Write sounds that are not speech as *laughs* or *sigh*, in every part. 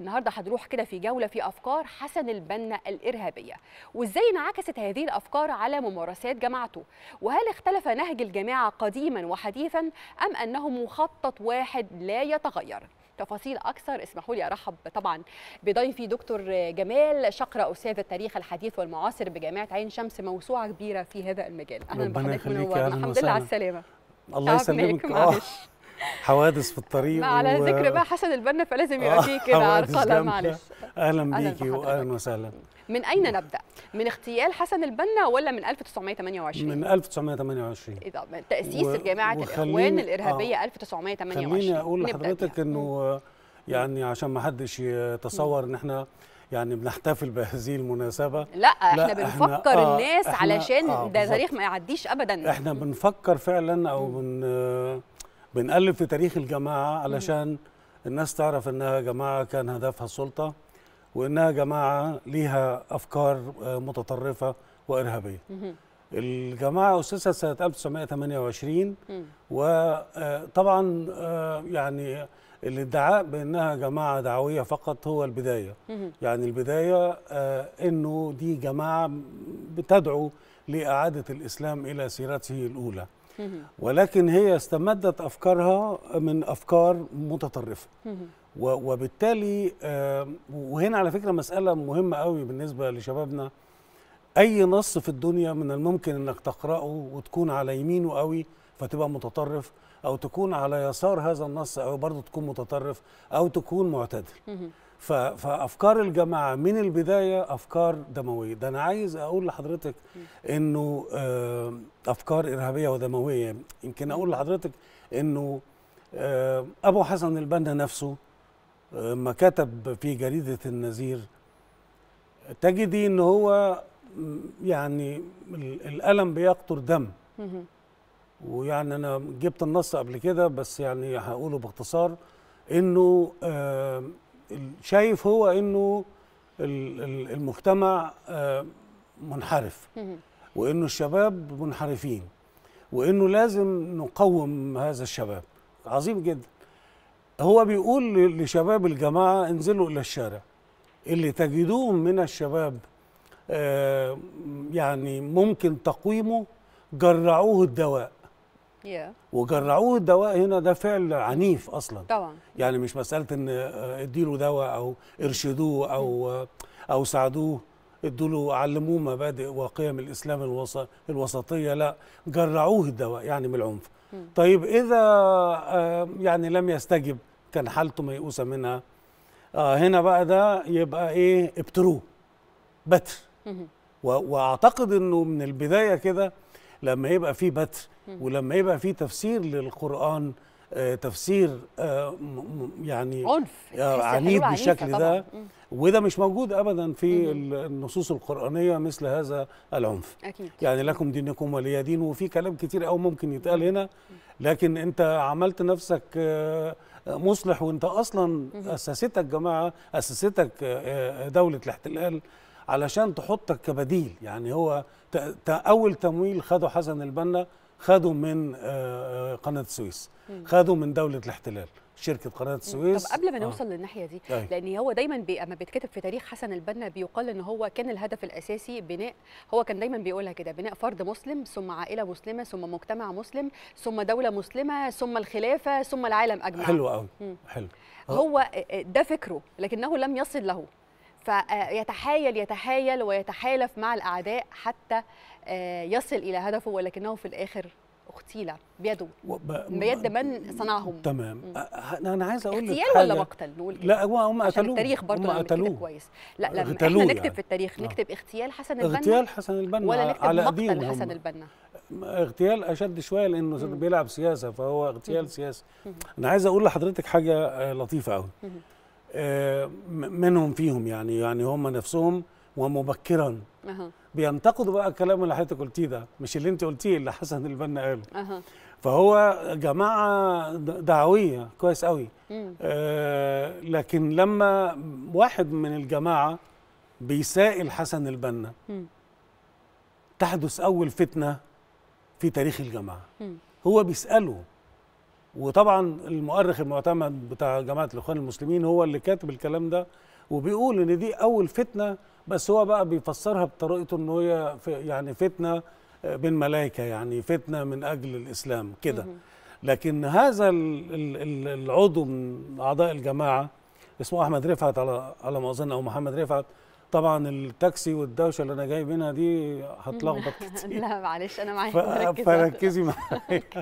النهارده هنروح كده في جوله في افكار حسن البنا الارهابيه وازاي انعكست هذه الافكار على ممارسات جماعته وهل اختلف نهج الجماعه قديما وحديثا ام انه مخطط واحد لا يتغير تفاصيل اكثر اسمحوا لي ارحب طبعا بضيفي دكتور جمال شقره استاذ التاريخ الحديث والمعاصر بجامعه عين شمس موسوعه كبيره في هذا المجال اهلا بحضرتك منور الحمد لله على السلامه الله يسلمك معلش آه. حوادث في الطريق على و... ذكر بقى حسن البنا فلازم آه، يبقى كده على القلم معلش اهلا بيكي واهلا وسهلا من اين نبدا من اغتيال حسن البنا ولا من 1928 من 1928 ايه ده تاسيس و... جماعه الاخوان الارهابيه آه. 1928 خليني اقول لحضرتك انه يعني عشان ما حدش يتصور ان احنا يعني بنحتفل بهذه المناسبة لا, لا احنا بنفكر احنا آه، الناس احنا علشان آه ده تاريخ ما يعديش ابدا احنا بنفكر فعلا او بن بنقلب في تاريخ الجماعه علشان الناس تعرف انها جماعه كان هدفها السلطه وانها جماعه ليها افكار آه، متطرفه وارهابيه. الجماعه اسست سنه 1928 وطبعا آه، آه، يعني الادعاء بانها جماعه دعويه فقط هو البدايه يعني البدايه انه دي جماعه بتدعو لاعاده الاسلام الى سيرته الاولى ولكن هي استمدت افكارها من افكار متطرفه وبالتالي وهنا على فكره مساله مهمه قوي بالنسبه لشبابنا اي نص في الدنيا من الممكن انك تقراه وتكون على يمينه قوي فتبقى متطرف او تكون على يسار هذا النص او برضه تكون متطرف او تكون معتدل فافكار الجماعه من البدايه افكار دمويه ده انا عايز اقول لحضرتك انه آه، افكار ارهابيه ودمويه يمكن اقول لحضرتك انه آه، ابو حسن البنا نفسه آه، ما كتب في جريده النذير تجدي ان هو يعني الالم بيقطر دم ويعني انا جبت النص قبل كده بس يعني هقوله باختصار انه شايف هو انه المجتمع آه، منحرف وانه الشباب منحرفين وانه لازم نقوم هذا الشباب عظيم جدا هو بيقول لشباب الجماعه انزلوا الى الشارع اللي تجدوه من الشباب آه، يعني ممكن تقويمه جرعوه الدواء yeah. وجرعوه الدواء هنا ده فعل عنيف اصلا طبعا يعني مش مساله ان آه، اديله دواء او ارشدوه او آه، او ساعدوه ادوا له علموه مبادئ وقيم الاسلام الوسطيه لا جرعوه الدواء يعني من العنف طيب اذا آه، يعني لم يستجب كان حالته ميؤوسه منها هنا بقى ده يبقى ايه ابتروه بتر واعتقد انه من البدايه كده لما يبقى في بتر ولما يبقى في تفسير للقرآن آه، تفسير آه، يعني عنف آه، عنيد بالشكل ده وده مش موجود ابدا في النصوص القرانيه مثل هذا العنف أكيد. يعني لكم دينكم ولي دين وفي كلام كتير قوي ممكن يتقال هنا لكن انت عملت نفسك مصلح وانت اصلا اسستك جماعه اسستك دوله الاحتلال علشان تحطك كبديل يعني هو اول تمويل خده حسن البنا خده من آه، آه، قناه السويس خده من دوله الاحتلال شركه قناه السويس طب قبل ما آه. نوصل آه. للناحيه دي أي. لان هو دايما بي... اما بيتكتب في تاريخ حسن البنا بيقال ان هو كان الهدف الاساسي بناء هو كان دايما بيقولها كده بناء فرد مسلم ثم عائله مسلمه ثم مجتمع مسلم ثم دوله مسلمه ثم الخلافه ثم العالم اجمع حلو قوي حلو هو ده فكره لكنه لم يصل له فيتحايل يتحايل ويتحالف مع الاعداء حتى آه، يصل الى هدفه ولكنه في الاخر اغتيل بيده وب... بيد من صنعهم تمام م. أه، أه، انا عايز اقول لك اغتيال ولا مقتل نقول كده لا هم قتلوه التاريخ برضه هم قتلوه كويس لا لا احنا يعني. نكتب في التاريخ نعم. نكتب اغتيال حسن البنا اغتيال حسن البنا ولا نكتب على مقتل حسن البنا اغتيال اشد شويه لانه م. بيلعب سياسه فهو اغتيال م. سياسي م. انا عايز اقول لحضرتك حاجه لطيفه قوي آه، منهم فيهم يعني يعني هم نفسهم ومبكرا بينتقدوا بقى الكلام اللي حضرتك قلتيه ده مش اللي انت قلتيه اللي حسن البنا قاله فهو جماعه دعويه كويس قوي آه، لكن لما واحد من الجماعه بيسائل حسن البنا تحدث اول فتنه في تاريخ الجماعه هو بيساله وطبعا المؤرخ المعتمد بتاع جماعه الاخوان المسلمين هو اللي كاتب الكلام ده وبيقول ان دي اول فتنه بس هو بقى بيفسرها بطريقته ان هي يعني فتنه بين ملائكه يعني فتنه من اجل الاسلام كده لكن هذا العضو من اعضاء الجماعه اسمه احمد رفعت على على ما اظن او محمد رفعت طبعا التاكسي والدوشه اللي انا جاي منها دي هتلخبط *laughs* كتير لا معلش انا معاك فركزي معايا *laughs*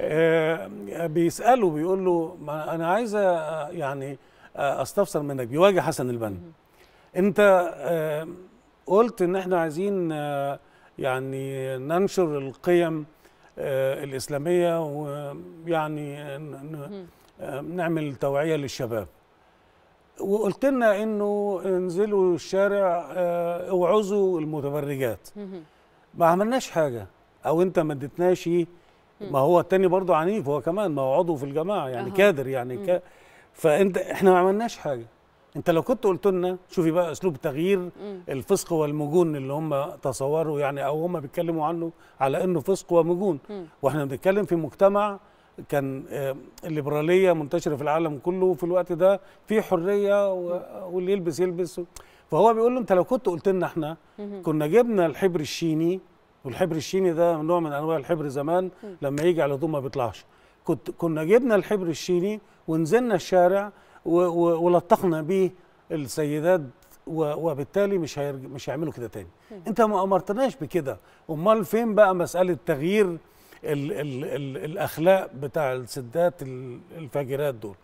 آه، بيساله بيقول له انا عايزه يعني استفسر منك بيواجه حسن البنا انت آه، قلت ان احنا عايزين آه، يعني ننشر القيم الاسلاميه ويعني نعمل توعيه للشباب وقلت لنا انه انزلوا الشارع آه، اوعزوا المتبرجات ما عملناش حاجه او انت ما اديتناش ما هو التاني برضه عنيف هو كمان ما هو عضو في الجماعه يعني أه. كادر يعني ك... فانت احنا ما عملناش حاجه انت لو كنت قلت لنا شوفي بقى اسلوب تغيير مم. الفسق والمجون اللي هم تصوروا يعني او هم بيتكلموا عنه على انه فسق ومجون مم. واحنا بنتكلم في مجتمع كان آه، الليبراليه منتشره في العالم كله وفي الوقت ده في حريه واللي يلبس يلبس فهو بيقول له انت لو كنت قلت لنا احنا كنا جبنا الحبر الشيني والحبر الشيني ده نوع من انواع الحبر زمان لما يجي على ضوء ما بيطلعش كنت كنا جبنا الحبر الشيني ونزلنا الشارع ولطخنا بيه السيدات وبالتالي مش مش هيعملوا كده تاني انت ما امرتناش بكده امال فين بقى مساله تغيير الـ الـ الـ الاخلاق بتاع الستات الفاجرات دول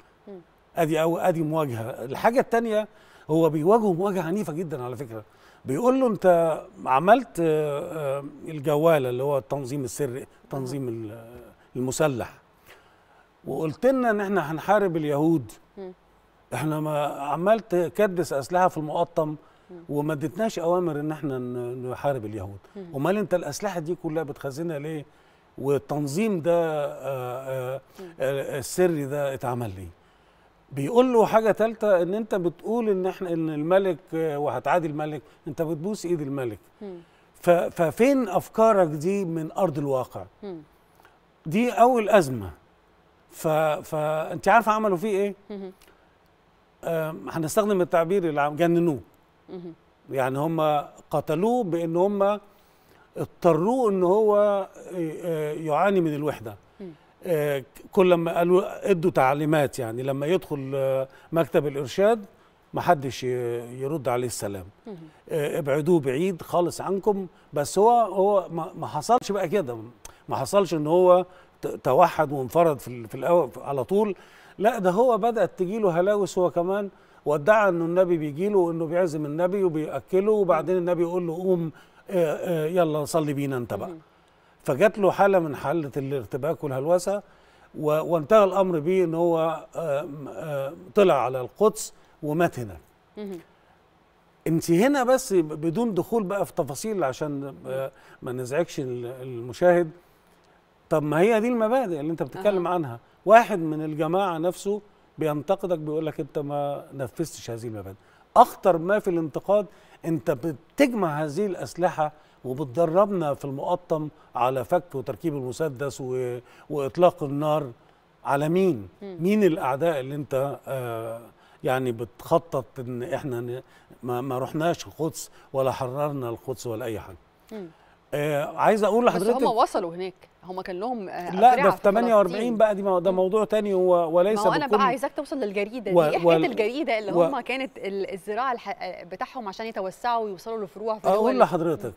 ادي او ادي مواجهه الحاجه الثانيه هو بيواجهه مواجهه عنيفه جدا على فكره بيقول له انت عملت آه، آه، الجواله اللي هو التنظيم السري تنظيم المسلح وقلت لنا ان احنا هنحارب اليهود احنا ما عملت كدس اسلحه في المقطم وما ادتناش اوامر ان احنا نحارب اليهود امال انت الاسلحه دي كلها بتخزنها ليه والتنظيم ده آه، آه، آه، السري ده اتعمل ليه بيقول له حاجه ثالثه ان انت بتقول ان احنا ان الملك وهتعادي الملك انت بتبوس ايد الملك ففين افكارك دي من ارض الواقع دي اول ازمه فانت عارفه عملوا فيه ايه هنستخدم التعبير اللي جننوه يعني هم قتلوه بان هم اضطروه ان هو آه، آه، يعاني من الوحده آه، كل لما قالوا ادوا تعليمات يعني لما يدخل مكتب الارشاد ما حدش يرد عليه السلام ابعدوه بعيد خالص عنكم بس هو هو ما حصلش بقى كده ما حصلش ان هو توحد وانفرد في في الاول على طول لا ده هو بدات تجيله هلاوس هو كمان وادعى انه النبي بيجيله وانه بيعزم النبي وبياكله وبعدين النبي يقول له قوم آه، آه، يلا نصلي بينا انت بقى فجات له حاله من حاله الارتباك والهلوسه وانتهى الامر بيه ان هو آه، طلع على القدس ومات هنا انت هنا بس بدون دخول بقى في تفاصيل عشان ما نزعجش المشاهد طب ما هي دي المبادئ اللي انت بتتكلم عنها واحد من الجماعه نفسه بينتقدك بيقول لك انت ما نفذتش هذه المبادئ اخطر ما في الانتقاد انت بتجمع هذه الاسلحه وبتدربنا في المقطم على فك وتركيب المسدس و... واطلاق النار على مين مين الاعداء اللي انت آه يعني بتخطط ان احنا ما, رحناش القدس ولا حررنا القدس ولا اي حاجه آه عايز اقول لحضرتك بس هم وصلوا هناك هم كان لهم آه، لا ده في 48 بقى دي ده موضوع تاني وليس ما انا بقى عايزاك توصل للجريده دي ايه حكايه الجريده اللي هم كانت الزراعه آه، بتاعهم عشان يتوسعوا ويوصلوا لفروع في اقول لحضرتك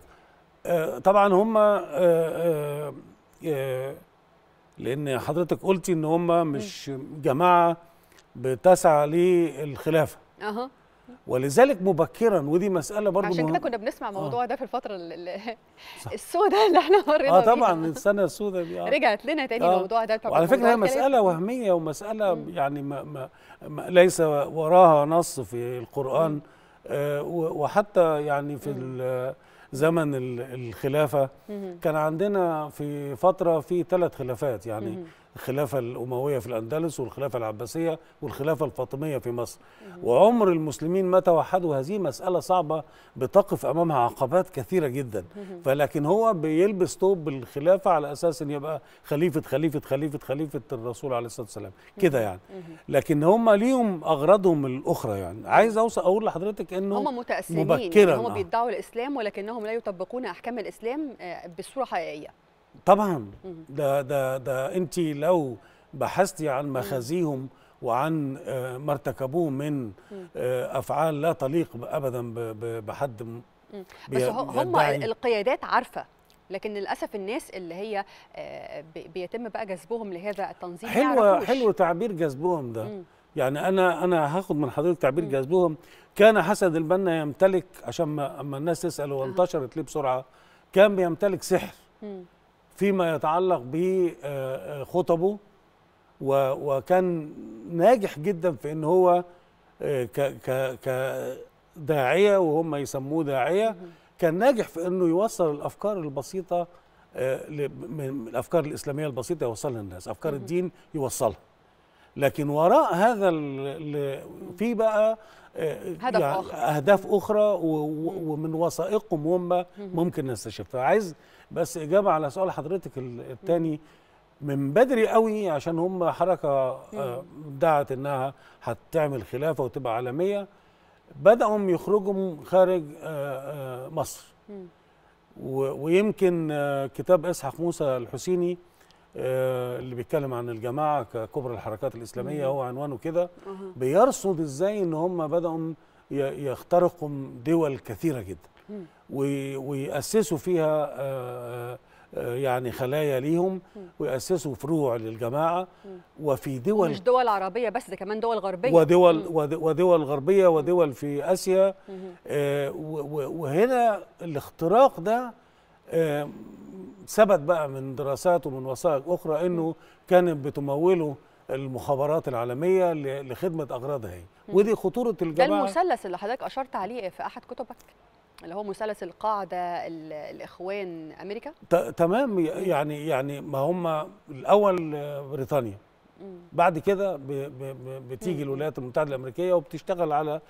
آه طبعا هم آه،, آه آه لان حضرتك قلتي ان هم مش جماعه بتسعى للخلافه اها ولذلك مبكرا ودي مساله برضه عشان كده كنا بنسمع الموضوع آه. ده في الفتره السوداء اللي احنا مرينا اه طبعا السنه السوداء دي آه. رجعت لنا تاني آه. الموضوع ده طبعا وعلى فكره هي مساله وهميه ومساله م. يعني ما ما ما ليس وراها نص في القران آه وحتى يعني في زمن الخلافه م. كان عندنا في فتره في ثلاث خلافات يعني م. الخلافة الأموية في الأندلس والخلافة العباسية والخلافة الفاطمية في مصر وعمر المسلمين ما توحدوا هذه مسألة صعبة بتقف أمامها عقبات كثيرة جدا فلكن هو بيلبس طوب الخلافة على أساس أن يبقى خليفة خليفة خليفة خليفة الرسول عليه الصلاة والسلام كده يعني لكن هم ليهم أغراضهم الأخرى يعني عايز أوصل أقول لحضرتك أنه هم متأثرين يعني مبكرا يعني هم بيدعوا الإسلام ولكنهم لا يطبقون أحكام الإسلام آه، بصورة حقيقية طبعا ده ده ده انت لو بحثتي عن مخازيهم وعن آه، ما ارتكبوه من آه، افعال لا تليق ابدا بحد بس هم القيادات عارفه لكن للاسف الناس اللي هي آه، بيتم بقى جذبهم لهذا التنظيم حلو حلو تعبير جذبهم ده يعني انا انا هاخد من حضرتك تعبير جذبهم كان حسن البنا يمتلك عشان ما اما الناس تسال وانتشرت ليه بسرعه كان بيمتلك سحر فيما يتعلق بخطبه آه، آه، وكان ناجح جدا في ان هو آه، كداعيه وهم يسموه داعيه كان ناجح في انه يوصل الافكار البسيطه من الافكار الاسلاميه البسيطه يوصلها للناس افكار الدين يوصلها لكن وراء هذا في بقى هدف يعني اخر اهداف اخرى ومن وثائقهم هم ممكن نستشفها عايز بس اجابه على سؤال حضرتك الثاني من بدري قوي عشان هم حركه ادعت آه، انها هتعمل خلافه وتبقى عالميه بداوا يخرجوا خارج آه، آه، مصر ويمكن كتاب اسحاق موسى الحسيني اللي بيتكلم عن الجماعه ككبرى الحركات الاسلاميه هو عنوانه كده بيرصد ازاي ان هم بداوا يخترقوا دول كثيره جدا ويأسسوا فيها آه، آه، آه، يعني خلايا ليهم ويأسسوا فروع للجماعة وفي دول مش دول عربية بس ده كمان دول غربية ودول ودول غربية ودول في آسيا وهنا الاختراق ده ثبت بقى من دراسات ومن وثائق أخرى إنه كانت بتموله المخابرات العالمية لخدمة أغراضها هي ودي خطورة الجماعة ده المثلث اللي حضرتك أشرت عليه في أحد كتبك اللي هو مثلث القاعده الاخوان امريكا تمام يعني يعني ما هم الاول بريطانيا بعد كده بتيجي الولايات المتحده الامريكيه وبتشتغل على